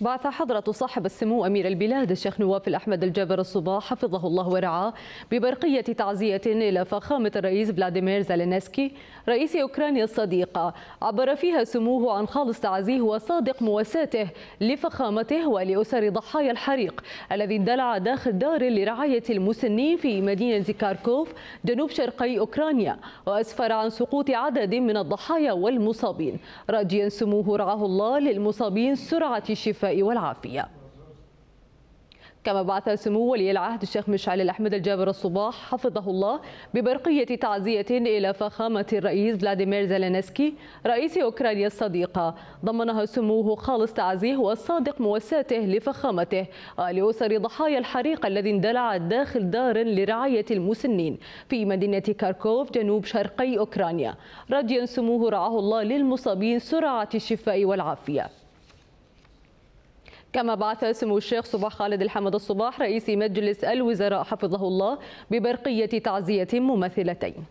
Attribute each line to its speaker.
Speaker 1: بعث حضرة صاحب السمو أمير البلاد الشيخ نواف الأحمد الجابر الصباح حفظه الله ورعاه ببرقية تعزية إلى فخامة الرئيس فلاديمير زالينسكي رئيس أوكرانيا الصديقة عبر فيها سموه عن خالص تعزيه وصادق مواساته لفخامته ولأسر ضحايا الحريق الذي اندلع داخل دار لرعاية المسنين في مدينة كاركوف جنوب شرقي أوكرانيا وأسفر عن سقوط عدد من الضحايا والمصابين راجيا سموه رعاه الله للمصابين سرعة الشفاء والعافية كما بعث سمو ولي العهد الشيخ مشعل الأحمد الجابر الصباح حفظه الله ببرقية تعزية إلى فخامة الرئيس فلاديمير زيلينسكي رئيس أوكرانيا الصديقة ضمنها سموه خالص تعزيه والصادق مواساته لفخامته ولأسر ضحايا الحريق الذي اندلع داخل دار لرعاية المسنين في مدينة كاركوف جنوب شرقي أوكرانيا رجيا سموه رعاه الله للمصابين سرعة الشفاء والعافية كما بعث سمو الشيخ صباح خالد الحمد الصباح رئيس مجلس الوزراء حفظه الله ببرقية تعزية ممثلتين